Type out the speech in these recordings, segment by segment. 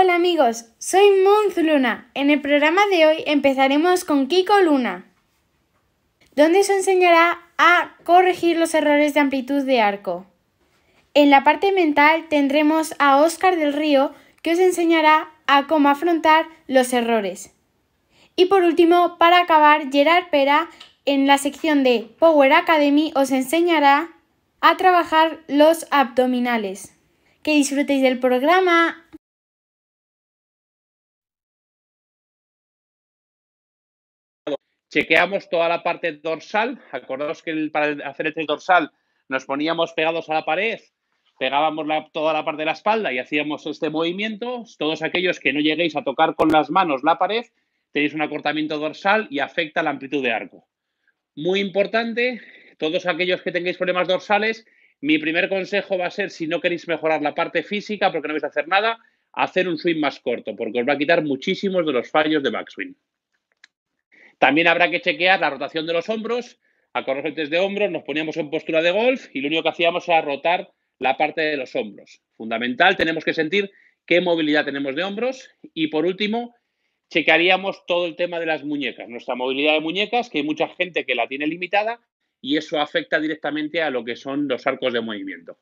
Hola amigos, soy Monz Luna. En el programa de hoy empezaremos con Kiko Luna, donde se enseñará a corregir los errores de amplitud de arco. En la parte mental tendremos a Oscar del Río, que os enseñará a cómo afrontar los errores. Y por último, para acabar, Gerard Pera, en la sección de Power Academy, os enseñará a trabajar los abdominales. Que disfrutéis del programa. Chequeamos toda la parte dorsal. Acordaos que para hacer este dorsal nos poníamos pegados a la pared, pegábamos toda la parte de la espalda y hacíamos este movimiento. Todos aquellos que no lleguéis a tocar con las manos la pared, tenéis un acortamiento dorsal y afecta la amplitud de arco. Muy importante, todos aquellos que tengáis problemas dorsales, mi primer consejo va a ser, si no queréis mejorar la parte física porque no vais a hacer nada, hacer un swing más corto, porque os va a quitar muchísimos de los fallos de backswing. También habrá que chequear la rotación de los hombros. A corregentes de hombros nos poníamos en postura de golf y lo único que hacíamos era rotar la parte de los hombros. Fundamental, tenemos que sentir qué movilidad tenemos de hombros. Y por último, checaríamos todo el tema de las muñecas, nuestra movilidad de muñecas, que hay mucha gente que la tiene limitada y eso afecta directamente a lo que son los arcos de movimiento.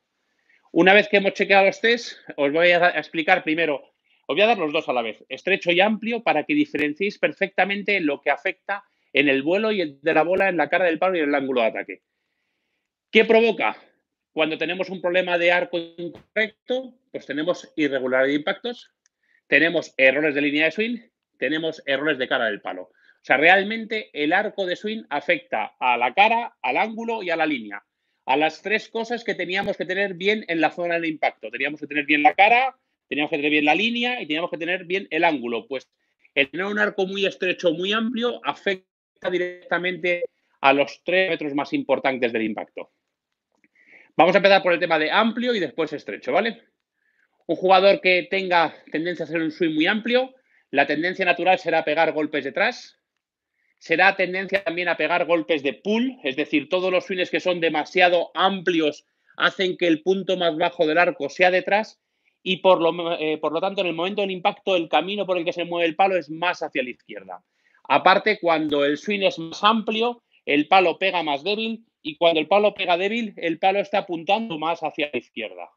Una vez que hemos chequeado los test, os voy a explicar primero os voy a dar los dos a la vez, estrecho y amplio, para que diferenciéis perfectamente lo que afecta en el vuelo y el de la bola, en la cara del palo y en el ángulo de ataque. ¿Qué provoca? Cuando tenemos un problema de arco incorrecto, pues tenemos irregularidad de impactos, tenemos errores de línea de swing, tenemos errores de cara del palo. O sea, realmente el arco de swing afecta a la cara, al ángulo y a la línea. A las tres cosas que teníamos que tener bien en la zona del impacto. Teníamos que tener bien la cara, teníamos que tener bien la línea y teníamos que tener bien el ángulo. Pues el tener un arco muy estrecho, muy amplio, afecta directamente a los tres metros más importantes del impacto. Vamos a empezar por el tema de amplio y después estrecho, ¿vale? Un jugador que tenga tendencia a hacer un swing muy amplio, la tendencia natural será pegar golpes detrás, será tendencia también a pegar golpes de pull, es decir, todos los swings que son demasiado amplios hacen que el punto más bajo del arco sea detrás y eh, por lo, tanto en el momento del impacto el camino por el que se mueve el palo es más hacia la izquierda. Aparte, cuando el swing es más amplio, el palo pega más débil y cuando el palo pega débil, el palo está apuntando más hacia la izquierda.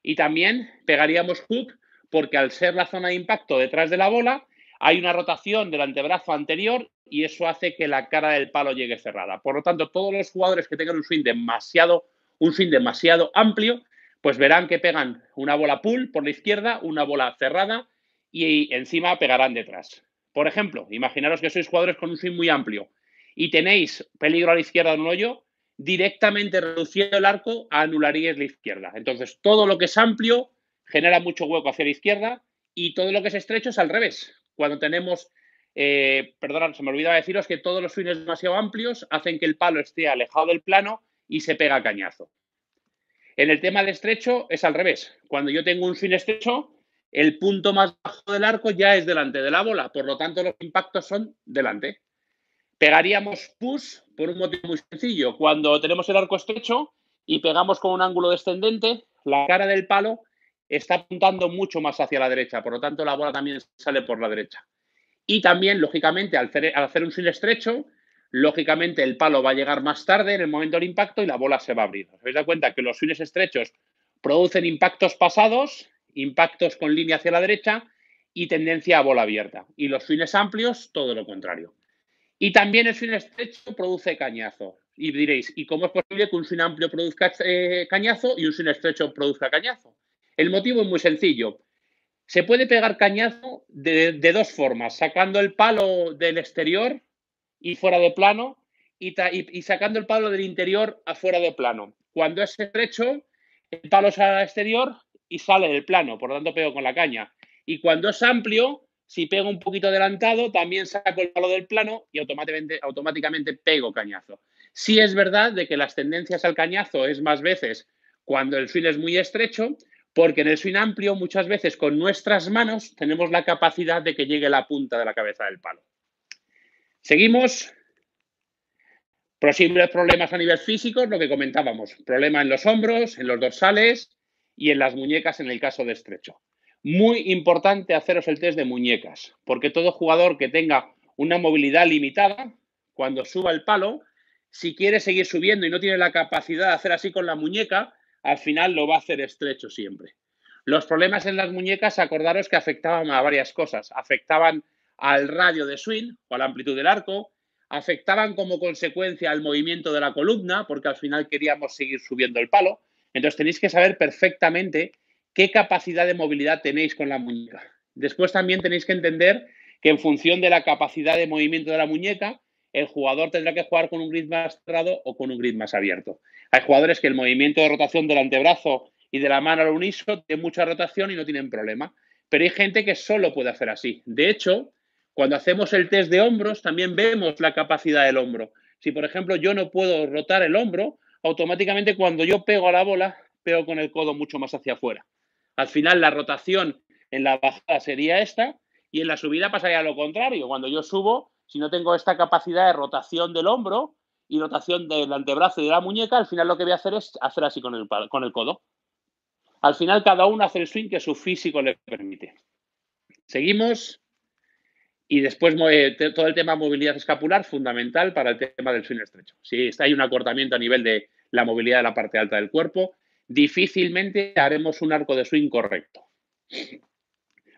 Y también pegaríamos hook porque al ser la zona de impacto detrás de la bola, hay una rotación del antebrazo anterior y eso hace que la cara del palo llegue cerrada. Por lo tanto, todos los jugadores que tengan un swing demasiado, un swing demasiado amplio pues verán que pegan una bola pull por la izquierda, una bola cerrada y encima pegarán detrás. Por ejemplo, imaginaros que sois jugadores con un fin muy amplio y tenéis peligro a la izquierda de un hoyo, directamente reduciendo el arco anularíais la izquierda. Entonces, todo lo que es amplio genera mucho hueco hacia la izquierda y todo lo que es estrecho es al revés. Cuando tenemos, eh, perdón, se me olvidaba deciros que todos los fines demasiado amplios hacen que el palo esté alejado del plano y se pega a cañazo. En el tema de estrecho es al revés. Cuando yo tengo un swing estrecho, el punto más bajo del arco ya es delante de la bola, por lo tanto los impactos son delante. Pegaríamos push por un motivo muy sencillo. Cuando tenemos el arco estrecho y pegamos con un ángulo descendente, la cara del palo está apuntando mucho más hacia la derecha, por lo tanto la bola también sale por la derecha. Y también, lógicamente, al hacer, al hacer un swing estrecho, lógicamente el palo va a llegar más tarde en el momento del impacto y la bola se va a abrir. Os habéis dado cuenta que los fines estrechos producen impactos pasados, impactos con línea hacia la derecha y tendencia a bola abierta. Y los fines amplios, todo lo contrario. Y también el fin estrecho produce cañazo. Y diréis, ¿y cómo es posible que un fin amplio produzca eh, cañazo y un fin estrecho produzca cañazo? El motivo es muy sencillo. Se puede pegar cañazo de dos formas, sacando el palo del exterior y fuera de plano y, y, sacando el palo del interior a fuera de plano. Cuando es estrecho, el palo sale al exterior y sale del plano, por lo tanto pego con la caña. Y cuando es amplio, si pego un poquito adelantado, también saco el palo del plano y automáticamente, automáticamente pego cañazo. Sí es verdad de que las tendencias al cañazo es más veces cuando el swing es muy estrecho, porque en el swing amplio muchas veces con nuestras manos tenemos la capacidad de que llegue la punta de la cabeza del palo. Seguimos. Posibles problemas a nivel físico, lo que comentábamos, problema en los hombros, en los dorsales y en las muñecas en el caso de estrecho. Muy importante haceros el test de muñecas, porque todo jugador que tenga una movilidad limitada, cuando suba el palo, si quiere seguir subiendo y no tiene la capacidad de hacer así con la muñeca, al final lo va a hacer estrecho siempre. Los problemas en las muñecas, acordaros que afectaban a varias cosas. Afectaban al radio de swing o a la amplitud del arco, afectaban como consecuencia al movimiento de la columna, porque al final queríamos seguir subiendo el palo. Entonces tenéis que saber perfectamente qué capacidad de movilidad tenéis con la muñeca. Después también tenéis que entender que en función de la capacidad de movimiento de la muñeca, el jugador tendrá que jugar con un grid más cerrado o con un grid más abierto. Hay jugadores que el movimiento de rotación del antebrazo y de la mano al uniso tiene mucha rotación y no tienen problema. Pero hay gente que solo puede hacer así. De hecho, cuando hacemos el test de hombros, también vemos la capacidad del hombro. Si, por ejemplo, yo no puedo rotar el hombro, automáticamente cuando yo pego a la bola, pego con el codo mucho más hacia afuera. Al final, la rotación en la bajada sería esta y en la subida pasaría lo contrario. Cuando yo subo, si no tengo esta capacidad de rotación del hombro y rotación del antebrazo y de la muñeca, al final lo que voy a hacer es hacer así con el, con el codo. Al final, cada uno hace el swing que su físico le permite. Seguimos. Y después eh, todo el tema de movilidad escapular, fundamental para el tema del swing estrecho. Si hay un acortamiento a nivel de la movilidad de la parte alta del cuerpo, difícilmente haremos un arco de swing correcto.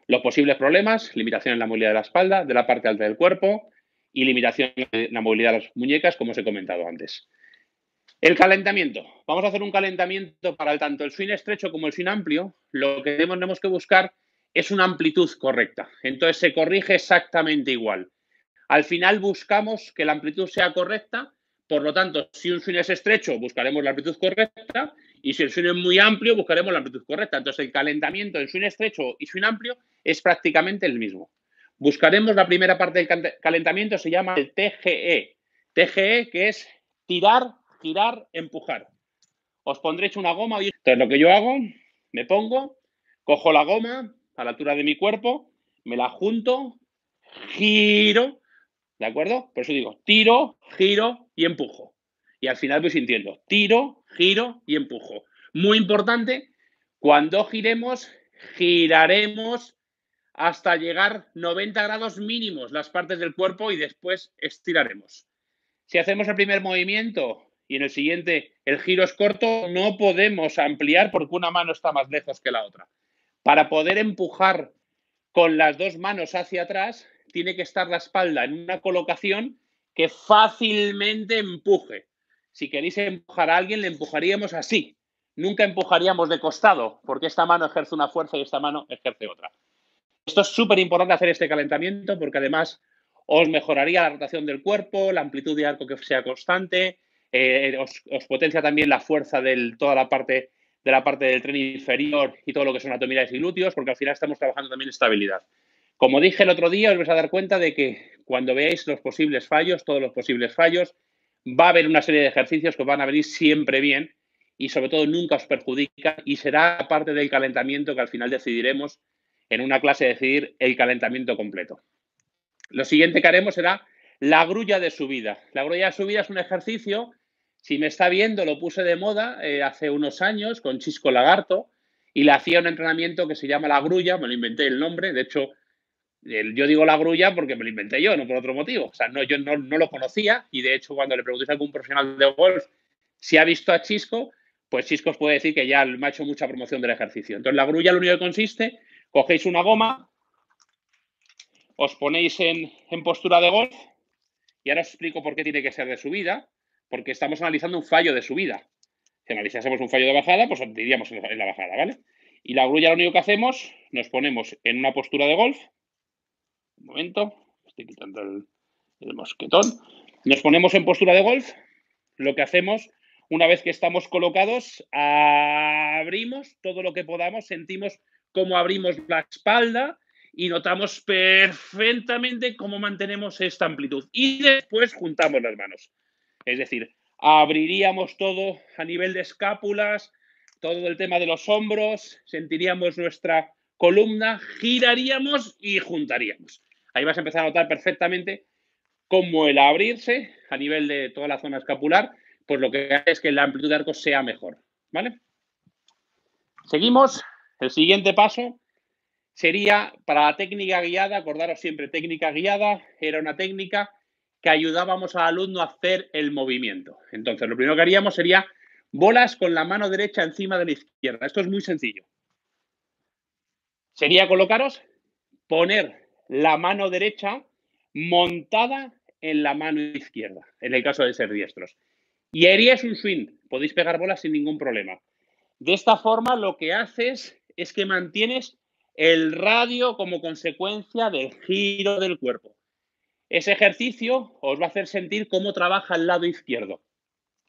Los posibles problemas, limitación en la movilidad de la espalda, de la parte alta del cuerpo y limitación en la movilidad de las muñecas, como os he comentado antes. El calentamiento. Vamos a hacer un calentamiento para tanto el swing estrecho como el swing amplio. Lo que tenemos que buscar es una amplitud correcta. Entonces se corrige exactamente igual. Al final buscamos que la amplitud sea correcta, por lo tanto, si un swing es estrecho, buscaremos la amplitud correcta, y si el swing es muy amplio, buscaremos la amplitud correcta. Entonces, el calentamiento en swing estrecho y swing amplio es prácticamente el mismo. Buscaremos la primera parte del calentamiento, se llama el TGE. TGE, que es tirar, girar, empujar. Os pondréis una goma. Entonces, lo que yo hago, me pongo, cojo la goma, a la altura de mi cuerpo, me la junto, giro, ¿de acuerdo? Por eso digo, tiro, giro y empujo. Y al final voy sintiendo, tiro, giro y empujo. Muy importante, cuando giremos, giraremos hasta llegar 90 grados mínimos las partes del cuerpo y después estiraremos. Si hacemos el primer movimiento y en el siguiente el giro es corto, no podemos ampliar porque una mano está más lejos que la otra. Para poder empujar con las dos manos hacia atrás, tiene que estar la espalda en una colocación que fácilmente empuje. Si queréis empujar a alguien, le empujaríamos así. Nunca empujaríamos de costado, porque esta mano ejerce una fuerza y esta mano ejerce otra. Esto es súper importante hacer este calentamiento porque además os mejoraría la rotación del cuerpo, la amplitud de arco que sea constante, eh, os, os, potencia también la fuerza de toda la parte de la parte del tren inferior y todo lo que son abdominales y glúteos, porque al final estamos trabajando también estabilidad. Como dije el otro día, os vais a dar cuenta de que cuando veáis los posibles fallos, todos los posibles fallos, va a haber una serie de ejercicios que van a venir siempre bien y sobre todo nunca os perjudica y será parte del calentamiento que al final decidiremos en una clase decidir el calentamiento completo. Lo siguiente que haremos será la grulla de subida. La grulla de subida es un ejercicio si me está viendo, lo puse de moda eh, hace unos años con Chisco Lagarto y le hacía un entrenamiento que se llama La Grulla, me lo inventé el nombre, de hecho, yo digo La Grulla porque me lo inventé yo, no por otro motivo. O sea, no, yo no, lo conocía y de hecho cuando le preguntéis a algún profesional de golf si ha visto a Chisco, pues Chisco os puede decir que ya me ha hecho mucha promoción del ejercicio. Entonces, la grulla lo único que consiste, cogéis una goma, os ponéis en, en postura de golf, y ahora os explico por qué tiene que ser de subida, porque estamos analizando un fallo de subida. Si analizásemos un fallo de bajada, pues diríamos en la bajada, ¿vale? Y la grulla lo único que hacemos, nos ponemos en una postura de golf. Un momento, estoy quitando el, el mosquetón. Nos ponemos en postura de golf. Lo que hacemos, una vez que estamos colocados, abrimos todo lo que podamos, sentimos cómo abrimos la espalda, y notamos perfectamente cómo mantenemos esta amplitud. Y después juntamos las manos. Es decir, abriríamos todo a nivel de escápulas, todo el tema de los hombros, sentiríamos nuestra columna, giraríamos y juntaríamos. Ahí vas a empezar a notar perfectamente cómo el abrirse a nivel de toda la zona escapular, pues lo que hace es que la amplitud de arco sea mejor. ¿Vale? Seguimos. El siguiente paso sería para la técnica guiada, acordaros siempre, técnica guiada era una técnica que ayudábamos al alumno a hacer el movimiento. Entonces, lo primero que haríamos sería bolas con la mano derecha encima de la izquierda. Esto es muy sencillo. Sería colocaros, poner la mano derecha montada en la mano izquierda, en el caso de ser diestros. Y harías un swing, podéis pegar bolas sin ningún problema. De esta forma lo que haces es que mantienes el radio como consecuencia del giro del cuerpo. Ese ejercicio os va a hacer sentir cómo trabaja el lado izquierdo.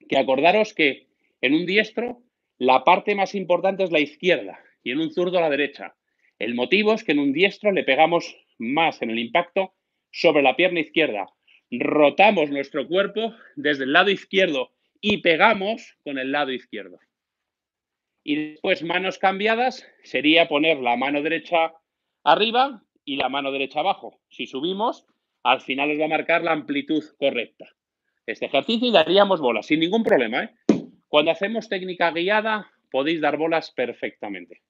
Que acordaros que en un diestro la parte más importante es la izquierda y en un zurdo la derecha. El motivo es que en un diestro le pegamos más en el impacto sobre la pierna izquierda. Rotamos nuestro cuerpo desde el lado izquierdo y pegamos con el lado izquierdo. Y después manos cambiadas sería poner la mano derecha arriba y la mano derecha abajo. Si subimos, al final os va a marcar la amplitud correcta. Este ejercicio y daríamos bolas sin ningún problema. ¿eh? Cuando hacemos técnica guiada, podéis dar bolas perfectamente.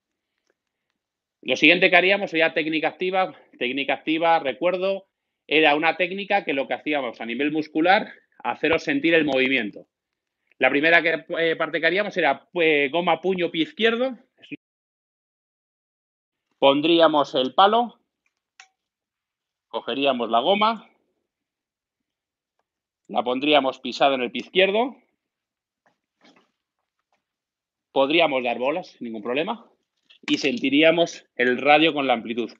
Lo siguiente que haríamos sería técnica activa. Técnica activa, recuerdo, era una técnica que lo que hacíamos a nivel muscular, haceros sentir el movimiento. La primera que, eh, parte que haríamos era eh, goma, puño, pie izquierdo. Pondríamos el palo, cogeríamos la goma, la pondríamos pisada en el pie izquierdo, podríamos dar bolas sin ningún problema y sentiríamos el radio con la amplitud.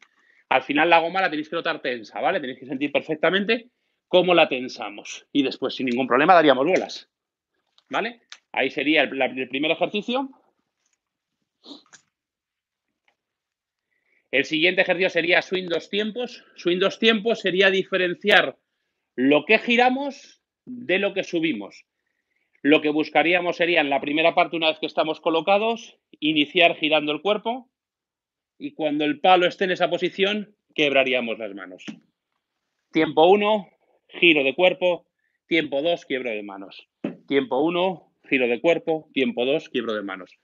Al final la goma la tenéis que notar tensa, ¿vale? Tenéis que sentir perfectamente cómo la tensamos y después sin ningún problema daríamos bolas, ¿vale? Ahí sería el, el primer ejercicio. El siguiente ejercicio sería swing dos tiempos. Swing dos tiempos sería diferenciar lo que giramos de lo que subimos. Lo que buscaríamos sería en la primera parte, una vez que estamos colocados, iniciar girando el cuerpo y cuando el palo esté en esa posición, quebraríamos las manos. Tiempo uno, giro de cuerpo. Tiempo dos, quiebro de manos. Tiempo uno, giro de cuerpo. Tiempo dos, quiebro de manos.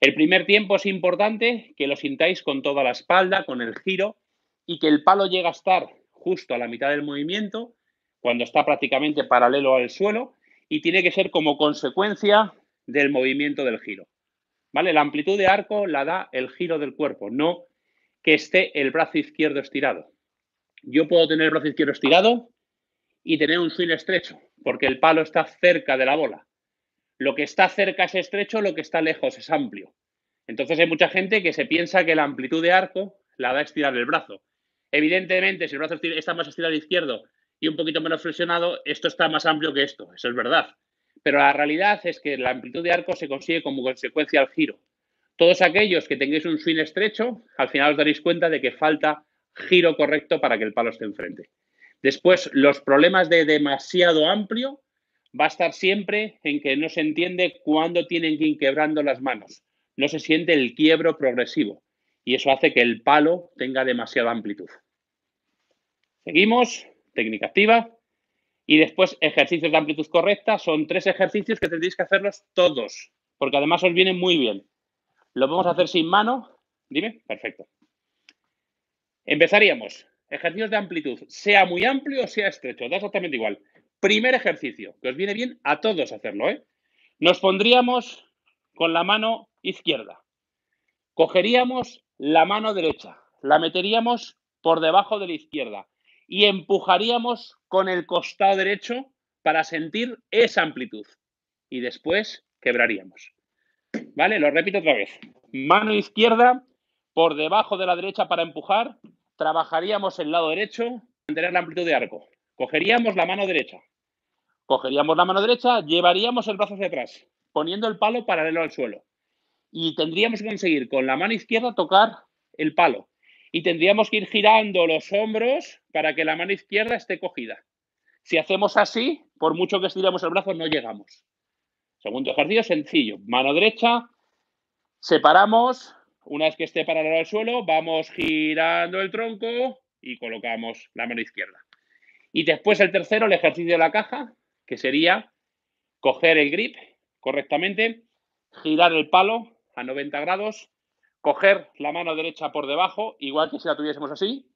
El primer tiempo es importante que lo sintáis con toda la espalda, con el giro y que el palo llegue a estar justo a la mitad del movimiento, cuando está prácticamente paralelo al suelo y tiene que ser como consecuencia del movimiento del giro. ¿Vale? La amplitud de arco la da el giro del cuerpo, no que esté el brazo izquierdo estirado. Yo puedo tener el brazo izquierdo estirado y tener un swing estrecho, porque el palo está cerca de la bola lo que está cerca es estrecho, lo que está lejos es amplio. Entonces hay mucha gente que se piensa que la amplitud de arco la da a estirar el brazo. Evidentemente, si el brazo está más estirado izquierdo y un poquito menos flexionado, esto está más amplio que esto, eso es verdad. Pero la realidad es que la amplitud de arco se consigue como consecuencia al giro. Todos aquellos que tengáis un swing estrecho, al final os daréis cuenta de que falta giro correcto para que el palo esté enfrente. Después, los problemas de demasiado amplio va a estar siempre en que no se entiende cuándo tienen que ir quebrando las manos. No se siente el quiebro progresivo y eso hace que el palo tenga demasiada amplitud. Seguimos, técnica activa y después ejercicios de amplitud correcta. Son tres ejercicios que tendréis que hacerlos todos porque además os vienen muy bien. Lo vamos a hacer sin mano. Dime, perfecto. Empezaríamos. Ejercicios de amplitud, sea muy amplio o sea estrecho, da exactamente igual Primer ejercicio, que os viene bien a todos hacerlo. ¿eh? Nos pondríamos con la mano izquierda. Cogeríamos la mano derecha, la meteríamos por debajo de la izquierda y empujaríamos con el costado derecho para sentir esa amplitud. Y después quebraríamos. ¿Vale? Lo repito otra vez. Mano izquierda por debajo de la derecha para empujar. Trabajaríamos el lado derecho, mantener la amplitud de arco. Cogeríamos la mano derecha. Cogeríamos la mano derecha, llevaríamos el brazo hacia atrás, poniendo el palo paralelo al suelo. Y tendríamos que conseguir con la mano izquierda tocar el palo. Y tendríamos que ir girando los hombros para que la mano izquierda esté cogida. Si hacemos así, por mucho que estiremos el brazo, no llegamos. Segundo ejercicio sencillo. Mano derecha, separamos. Una vez que esté paralelo al suelo, vamos girando el tronco y colocamos la mano izquierda. Y después el tercero, el ejercicio de la caja, que sería coger el grip correctamente, girar el palo a 90 grados, coger la mano derecha por debajo, igual que si la tuviésemos así,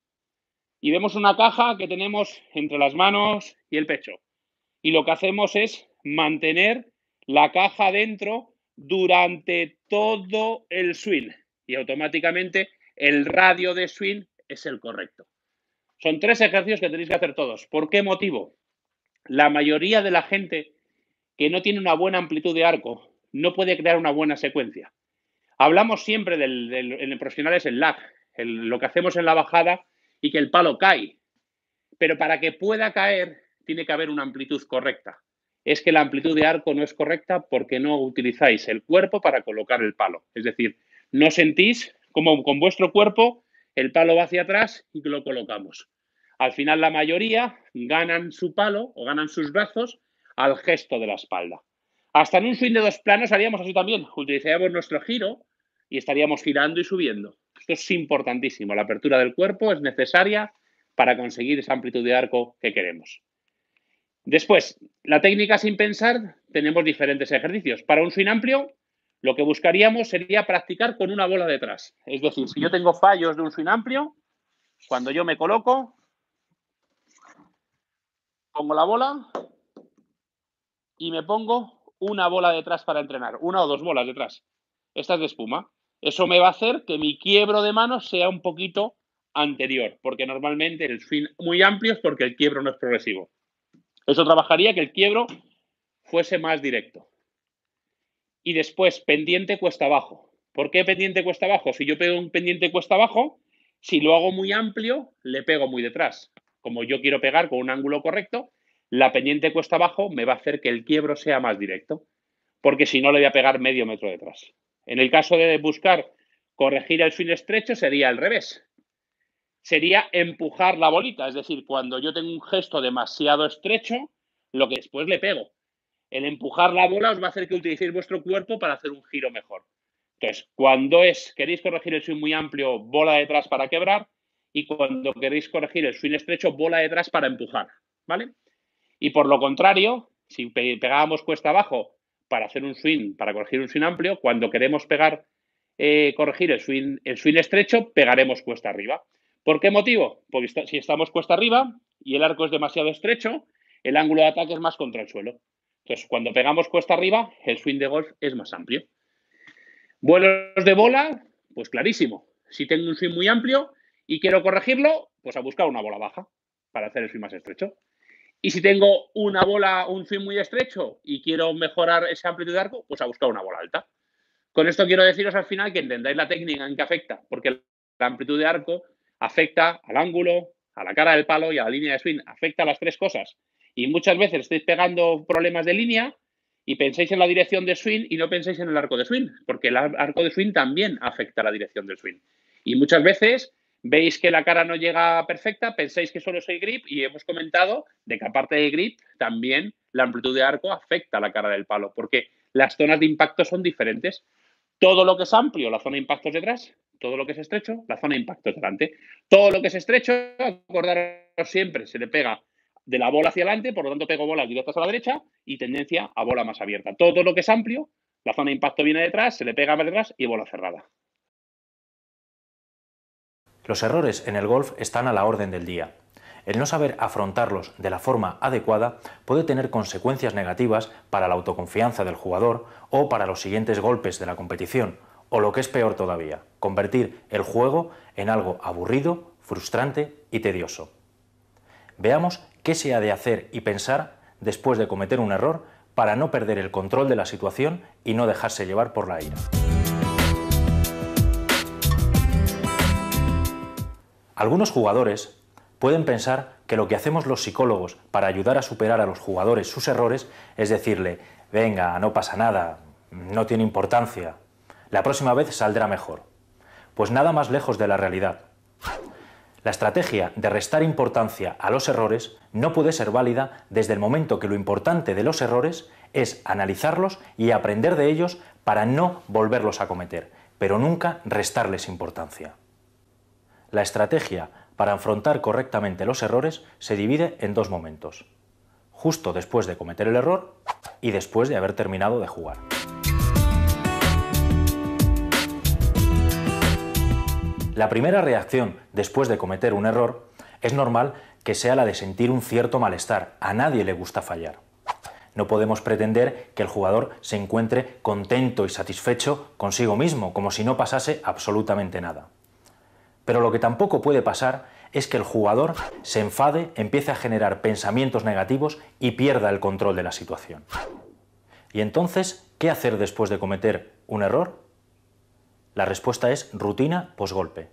y vemos una caja que tenemos entre las manos y el pecho. Y lo que hacemos es mantener la caja dentro durante todo el swing. Y automáticamente el radio de swing es el correcto. Son tres ejercicios que tenéis que hacer todos. ¿Por qué motivo? La mayoría de la gente que no tiene una buena amplitud de arco no puede crear una buena secuencia. Hablamos siempre del, en el profesional es el lag, lo que hacemos en la bajada y que el palo cae. Pero para que pueda caer tiene que haber una amplitud correcta. Es que la amplitud de arco no es correcta porque no utilizáis el cuerpo para colocar el palo. Es decir, no sentís como con vuestro cuerpo el palo va hacia atrás y lo colocamos. Al final la mayoría ganan su palo o ganan sus brazos al gesto de la espalda. Hasta en un swing de dos planos haríamos así también. Utilizaríamos nuestro giro y estaríamos girando y subiendo. Esto es importantísimo. La apertura del cuerpo es necesaria para conseguir esa amplitud de arco que queremos. Después, la técnica sin pensar, tenemos diferentes ejercicios. Para un swing amplio, lo que buscaríamos sería practicar con una bola detrás. Es decir, si yo tengo fallos de un swing amplio, cuando yo me coloco, pongo la bola y me pongo una bola detrás para entrenar, una o dos bolas detrás. Estas es de espuma. Eso me va a hacer que mi quiebro de manos sea un poquito anterior, porque normalmente el swing muy amplio es porque el quiebro no es progresivo. Eso trabajaría que el quiebro fuese más directo y después pendiente cuesta abajo. ¿Por qué pendiente cuesta abajo? Si yo pego un pendiente cuesta abajo, si lo hago muy amplio, le pego muy detrás. Como yo quiero pegar con un ángulo correcto, la pendiente cuesta abajo me va a hacer que el quiebro sea más directo, porque si no le voy a pegar medio metro detrás. En el caso de buscar corregir el fin estrecho sería al revés. Sería empujar la bolita, es decir, cuando yo tengo un gesto demasiado estrecho, lo que después le pego el empujar la bola os va a hacer que utilicéis vuestro cuerpo para hacer un giro mejor. Entonces, cuando es, queréis corregir el swing muy amplio, bola detrás para quebrar, y cuando queréis corregir el swing estrecho, bola detrás para empujar, ¿vale? Y por lo contrario, si pegábamos cuesta abajo para hacer un swing, para corregir un swing amplio, cuando queremos pegar, eh, corregir el swing, el swing estrecho, pegaremos cuesta arriba. ¿Por qué motivo? Porque si estamos cuesta arriba y el arco es demasiado estrecho, el ángulo de ataque es más contra el suelo. Entonces, pues cuando pegamos cuesta arriba, el swing de golf es más amplio. Vuelos de bola, pues clarísimo. Si tengo un swing muy amplio y quiero corregirlo, pues a buscar una bola baja para hacer el swing más estrecho. Y si tengo una bola, un swing muy estrecho y quiero mejorar esa amplitud de arco, pues a buscar una bola alta. Con esto quiero deciros al final que entendáis la técnica en que afecta, porque la amplitud de arco afecta al ángulo, a la cara del palo y a la línea de swing, afecta a las tres cosas. Y muchas veces estáis pegando problemas de línea y pensáis en la dirección de swing y no pensáis en el arco de swing, porque el arco de swing también afecta la dirección del swing. Y muchas veces veis que la cara no llega perfecta, pensáis que solo el grip y hemos comentado de que aparte de grip, también la amplitud de arco afecta a la cara del palo, porque las zonas de impacto son diferentes. Todo lo que es amplio, la zona de impacto es detrás, todo lo que es estrecho, la zona de impacto es delante. Todo lo que es estrecho, acordaros siempre, se le pega de la bola hacia adelante, por lo tanto pego bolas directas a la derecha y tendencia a bola más abierta. Todo lo que es amplio, la zona de impacto viene detrás, se le pega más detrás y bola cerrada. Los errores en el golf están a la orden del día. El no saber afrontarlos de la forma adecuada puede tener consecuencias negativas para la autoconfianza del jugador o para los siguientes golpes de la competición, o lo que es peor todavía, convertir el juego en algo aburrido, frustrante y tedioso. Veamos qué se ha de hacer y pensar después de cometer un error para no perder el control de la situación y no dejarse llevar por la ira. Algunos jugadores pueden pensar que lo que hacemos los psicólogos para ayudar a superar a los jugadores sus errores es decirle, venga, no pasa nada, no tiene importancia, la próxima vez saldrá mejor. Pues nada más lejos de la realidad. La estrategia de restar importancia a los errores no puede ser válida desde el momento que lo importante de los errores es analizarlos y aprender de ellos para no volverlos a cometer, pero nunca restarles importancia. La estrategia para afrontar correctamente los errores se divide en dos momentos, justo después de cometer el error y después de haber terminado de jugar. La primera reacción después de cometer un error es normal que sea la de sentir un cierto malestar. A nadie le gusta fallar. No podemos pretender que el jugador se encuentre contento y satisfecho consigo mismo, como si no pasase absolutamente nada. Pero lo que tampoco puede pasar es que el jugador se enfade, empiece a generar pensamientos negativos y pierda el control de la situación. ¿Y entonces qué hacer después de cometer un error? La respuesta es rutina posgolpe.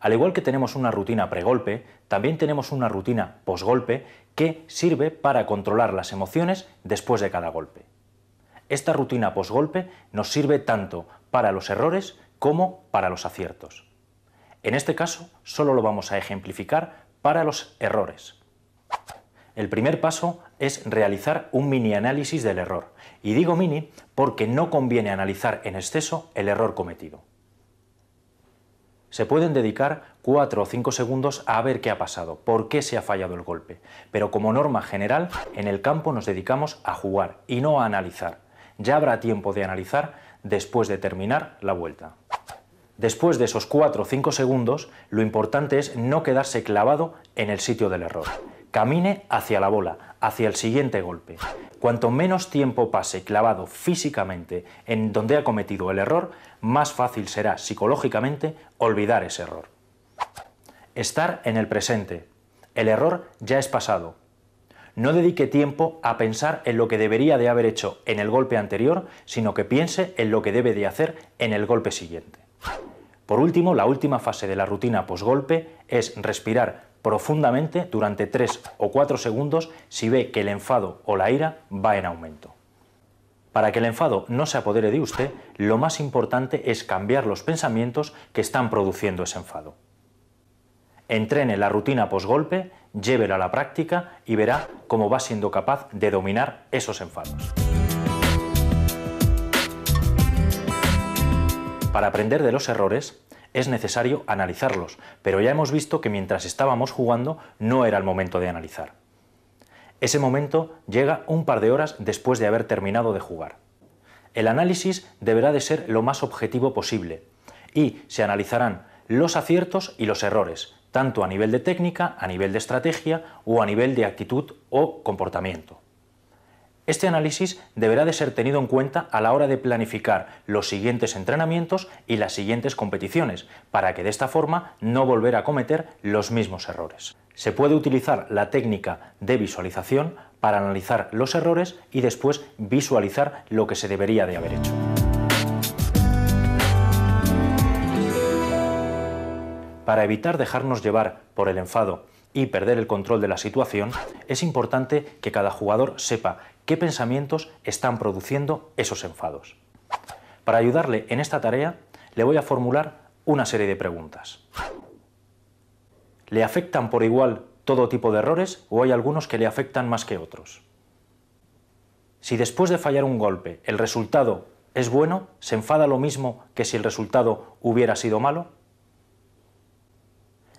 Al igual que tenemos una rutina pregolpe, también tenemos una rutina posgolpe que sirve para controlar las emociones después de cada golpe. Esta rutina posgolpe nos sirve tanto para los errores como para los aciertos. En este caso, solo lo vamos a ejemplificar para los errores. El primer paso es realizar un mini análisis del error. Y digo mini porque no conviene analizar en exceso el error cometido. Se pueden dedicar 4 o 5 segundos a ver qué ha pasado, por qué se ha fallado el golpe, pero como norma general, en el campo nos dedicamos a jugar y no a analizar. Ya habrá tiempo de analizar después de terminar la vuelta. Después de esos 4 o 5 segundos, lo importante es no quedarse clavado en el sitio del error. Camine hacia la bola, hacia el siguiente golpe. Cuanto menos tiempo pase clavado físicamente en donde ha cometido el error, más fácil será psicológicamente olvidar ese error. Estar en el presente. El error ya es pasado. No dedique tiempo a pensar en lo que debería de haber hecho en el golpe anterior, sino que piense en lo que debe de hacer en el golpe siguiente. Por último, la última fase de la rutina posgolpe es respirar profundamente durante 3 o 4 segundos si ve que el enfado o la ira va en aumento. Para que el enfado no se apodere de usted, lo más importante es cambiar los pensamientos que están produciendo ese enfado. Entrene la rutina posgolpe, llévela a la práctica y verá cómo va siendo capaz de dominar esos enfados. Para aprender de los errores, es necesario analizarlos, pero ya hemos visto que mientras estábamos jugando no era el momento de analizar. Ese momento llega un par de horas después de haber terminado de jugar. El análisis deberá de ser lo más objetivo posible y se analizarán los aciertos y los errores, tanto a nivel de técnica, a nivel de estrategia o a nivel de actitud o comportamiento. Este análisis deberá de ser tenido en cuenta a la hora de planificar los siguientes entrenamientos y las siguientes competiciones, para que de esta forma no volver a cometer los mismos errores. Se puede utilizar la técnica de visualización para analizar los errores y después visualizar lo que se debería de haber hecho. Para evitar dejarnos llevar por el enfado y perder el control de la situación, es importante que cada jugador sepa qué pensamientos están produciendo esos enfados. Para ayudarle en esta tarea, le voy a formular una serie de preguntas. ¿Le afectan por igual todo tipo de errores o hay algunos que le afectan más que otros? Si después de fallar un golpe el resultado es bueno, ¿se enfada lo mismo que si el resultado hubiera sido malo?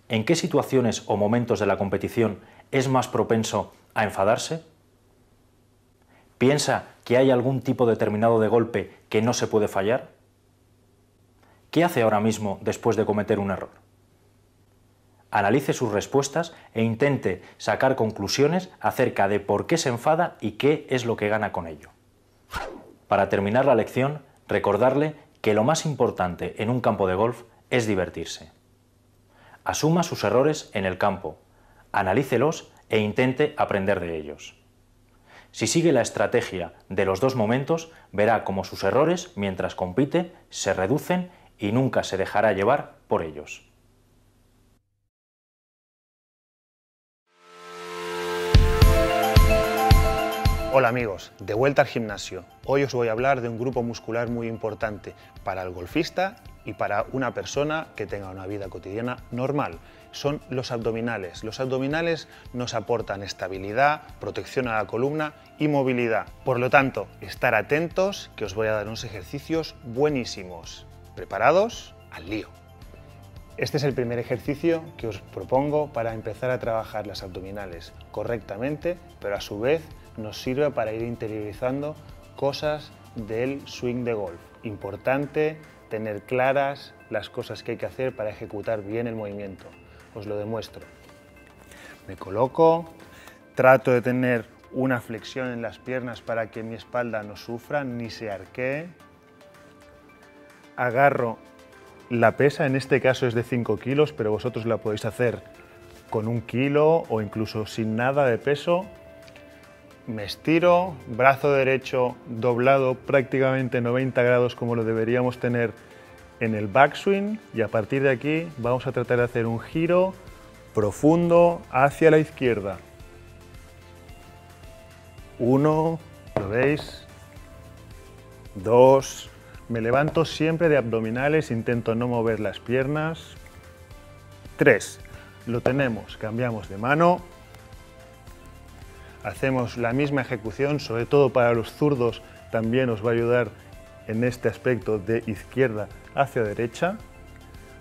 ¿En qué situaciones o momentos de la competición es más propenso a enfadarse? ¿Piensa que hay algún tipo determinado de golpe que no se puede fallar? ¿Qué hace ahora mismo después de cometer un error? Analice sus respuestas e intente sacar conclusiones acerca de por qué se enfada y qué es lo que gana con ello. Para terminar la lección, recordarle que lo más importante en un campo de golf es divertirse. Asuma sus errores en el campo, analícelos e intente aprender de ellos. Si sigue la estrategia de los dos momentos, verá cómo sus errores, mientras compite, se reducen y nunca se dejará llevar por ellos. Hola amigos, de vuelta al gimnasio. Hoy os voy a hablar de un grupo muscular muy importante para el golfista y para una persona que tenga una vida cotidiana normal. Son los abdominales. Los abdominales nos aportan estabilidad, protección a la columna y movilidad. Por lo tanto, estar atentos que os voy a dar unos ejercicios buenísimos. ¿Preparados? Al lío. Este es el primer ejercicio que os propongo para empezar a trabajar las abdominales correctamente, pero a su vez nos sirve para ir interiorizando cosas del swing de golf. Importante tener claras las cosas que hay que hacer para ejecutar bien el movimiento. Os lo demuestro. Me coloco, trato de tener una flexión en las piernas para que mi espalda no sufra ni se arquee. Agarro la pesa, en este caso es de 5 kilos, pero vosotros la podéis hacer con un kilo o incluso sin nada de peso me estiro, brazo derecho doblado prácticamente 90 grados como lo deberíamos tener en el backswing y a partir de aquí vamos a tratar de hacer un giro profundo hacia la izquierda. Uno, ¿lo veis? Dos. Me levanto siempre de abdominales, intento no mover las piernas. Tres. Lo tenemos, cambiamos de mano hacemos la misma ejecución, sobre todo para los zurdos también os va a ayudar en este aspecto de izquierda hacia derecha.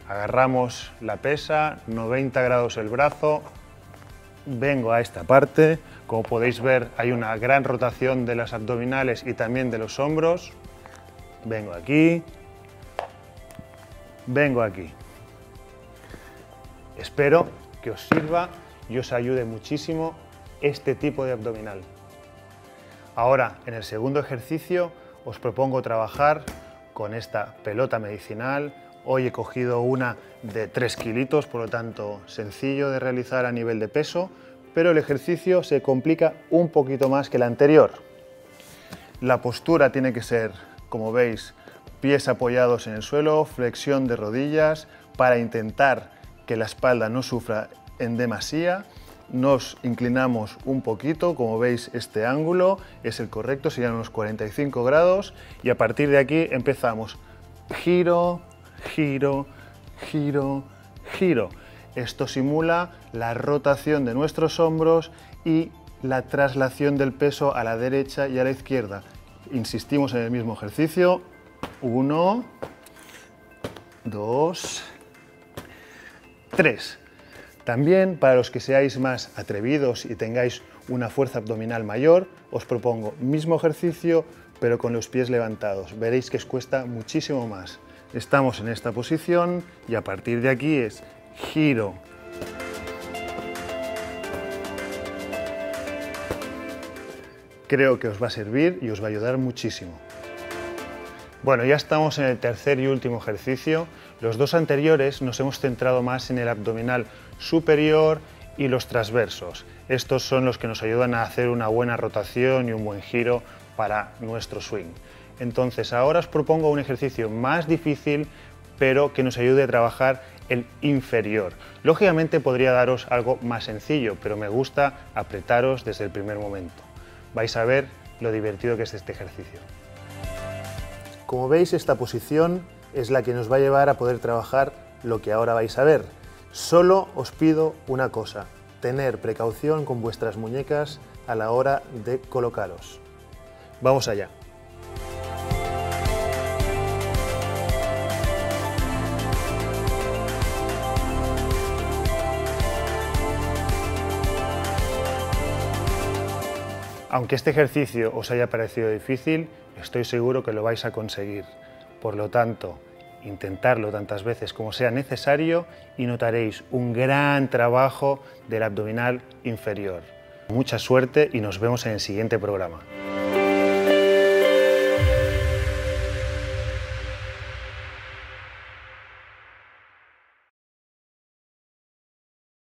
Agarramos la pesa, 90 grados el brazo, vengo a esta parte, como podéis ver hay una gran rotación de las abdominales y también de los hombros, vengo aquí, vengo aquí. Espero que os sirva y os ayude muchísimo este tipo de abdominal. Ahora, en el segundo ejercicio, os propongo trabajar con esta pelota medicinal. Hoy he cogido una de 3 kilos, por lo tanto sencillo de realizar a nivel de peso, pero el ejercicio se complica un poquito más que el anterior. La postura tiene que ser, como veis, pies apoyados en el suelo, flexión de rodillas, para intentar que la espalda no sufra en demasía nos inclinamos un poquito, como veis este ángulo es el correcto, serían unos 45 grados y a partir de aquí empezamos giro, giro, giro, giro. Esto simula la rotación de nuestros hombros y la traslación del peso a la derecha y a la izquierda. Insistimos en el mismo ejercicio. Uno, dos, tres. También, para los que seáis más atrevidos y tengáis una fuerza abdominal mayor, os propongo mismo ejercicio, pero con los pies levantados. Veréis que os cuesta muchísimo más. Estamos en esta posición y a partir de aquí es giro, creo que os va a servir y os va a ayudar muchísimo. Bueno, ya estamos en el tercer y último ejercicio. Los dos anteriores nos hemos centrado más en el abdominal superior y los transversos. Estos son los que nos ayudan a hacer una buena rotación y un buen giro para nuestro swing. Entonces ahora os propongo un ejercicio más difícil pero que nos ayude a trabajar el inferior. Lógicamente podría daros algo más sencillo, pero me gusta apretaros desde el primer momento. Vais a ver lo divertido que es este ejercicio. Como veis, esta posición es la que nos va a llevar a poder trabajar lo que ahora vais a ver. Solo os pido una cosa, tener precaución con vuestras muñecas a la hora de colocaros. Vamos allá. Aunque este ejercicio os haya parecido difícil, estoy seguro que lo vais a conseguir. Por lo tanto, intentarlo tantas veces como sea necesario y notaréis un gran trabajo del abdominal inferior. Mucha suerte y nos vemos en el siguiente programa.